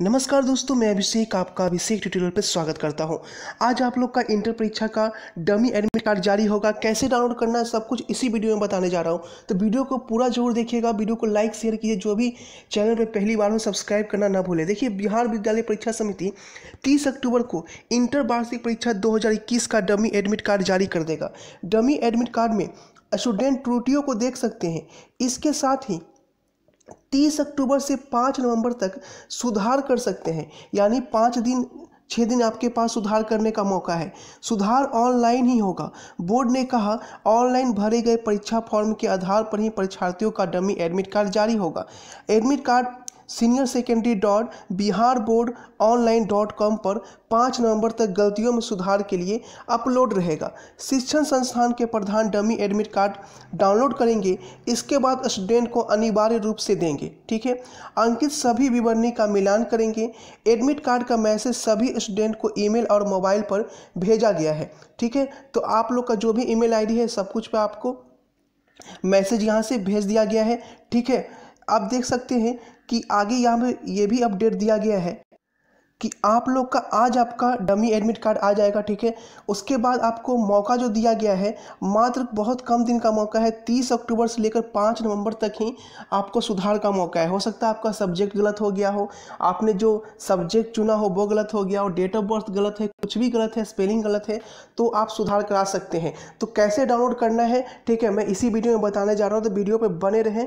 नमस्कार दोस्तों मैं अभिषेक आपका अभिषेक ट्यूटोरियल पर स्वागत करता हूं आज आप लोग का इंटर परीक्षा का डमी एडमिट कार्ड जारी होगा कैसे डाउनलोड करना है सब कुछ इसी वीडियो में बताने जा रहा हूं तो वीडियो को पूरा जरूर देखिएगा वीडियो को लाइक शेयर कीजिए जो भी चैनल पर पहली बार हो सब्सक्राइब करना ना भूलें देखिए बिहार विद्यालय परीक्षा समिति तीस अक्टूबर को इंटर वार्षिक परीक्षा दो का डमी एडमिट कार्ड जारी कर देगा डमी एडमिट कार्ड में स्टूडेंट त्रुटियों को देख सकते हैं इसके साथ ही तीस अक्टूबर से पाँच नवंबर तक सुधार कर सकते हैं यानी पाँच दिन छः दिन आपके पास सुधार करने का मौका है सुधार ऑनलाइन ही होगा बोर्ड ने कहा ऑनलाइन भरे गए परीक्षा फॉर्म के आधार पर ही परीक्षार्थियों का डमी एडमिट कार्ड जारी होगा admit card senior secondary dot Bihar board online dot com पर पाँच नवंबर तक गलतियों में सुधार के लिए अपलोड रहेगा शिक्षण संस्थान के प्रधान डमी एडमिट कार्ड डाउनलोड करेंगे इसके बाद स्टूडेंट को अनिवार्य रूप से देंगे ठीक है अंकित सभी विवरणी का मिलान करेंगे एडमिट कार्ड का मैसेज सभी स्टूडेंट को ईमेल और मोबाइल पर भेजा गया है ठीक है तो आप लोग का जो भी ईमेल आईडी है सब कुछ पे आपको मैसेज यहाँ से भेज दिया गया है ठीक है आप देख सकते हैं कि आगे यहाँ पर ये भी अपडेट दिया गया है कि आप लोग का आज आपका डमी एडमिट कार्ड आ जाएगा ठीक है उसके बाद आपको मौका जो दिया गया है मात्र बहुत कम दिन का मौका है तीस अक्टूबर से लेकर पाँच नवंबर तक ही आपको सुधार का मौका है हो सकता है आपका सब्जेक्ट गलत हो गया हो आपने जो सब्जेक्ट चुना हो वो गलत हो गया हो डेट ऑफ बर्थ गलत है कुछ भी गलत है स्पेलिंग गलत है तो आप सुधार करा सकते हैं तो कैसे डाउनलोड करना है ठीक है मैं इसी वीडियो में बताने जा रहा हूँ तो वीडियो पर बने रहें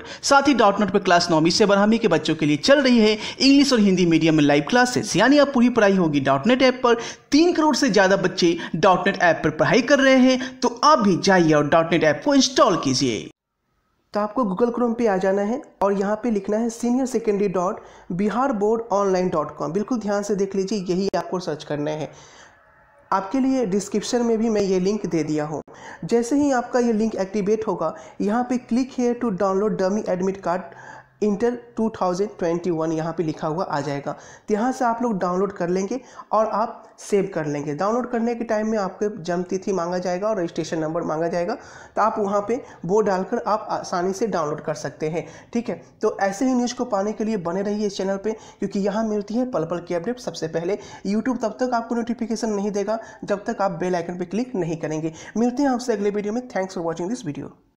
पर साथ ही डॉट नोट पर क्लास नौवीं से बारहवीं के बच्चों के लिए चल रही है इंग्लिश और हिंदी मीडियम में लाइव क्लासेस यानी अब पूरी पढ़ाई होगी डॉट नेट ऐप पर तीन करोड़ से ज़्यादा बच्चे डॉट नेट ऐप पर पढ़ाई कर रहे हैं तो आप भी जाइए और डॉट नेट ऐप को इंस्टॉल कीजिए तो आपको गूगल क्रोम पे आ जाना है और यहाँ पे लिखना है senior secondary dot Bihar board online dot com बिल्कुल ध्यान से देख लीजिए यही आपको सर्च करना है आपके लिए डिस्क्रिप्शन में भी मैं ये लिंक दे दिया हूँ जैसे ही आपका ये लिंक एक्टिवेट होगा यहाँ पे click here to download dummy admit card inter 2021 यहाँ पे लिखा हुआ आ जाएगा तो यहाँ से आप लोग डाउनलोड कर लेंगे और आप सेव कर लेंगे डाउनलोड करने के टाइम में आपके जन्म तिथि मांगा जाएगा और रजिस्ट्रेशन नंबर मांगा जाएगा तो आप वहाँ पे वो डालकर आप आसानी से डाउनलोड कर सकते हैं ठीक है तो ऐसे ही न्यूज़ को पाने के लिए बने रहिए इस चैनल पर क्योंकि यहाँ मिलती है पल पल की अपडेट सबसे पहले यूट्यूब तब तक आपको नोटिफिकेशन नहीं देगा जब तक आप बेलाइकन पर क्लिक नहीं करेंगे मिलते हैं आपसे अगले वीडियो में thanks for watching this video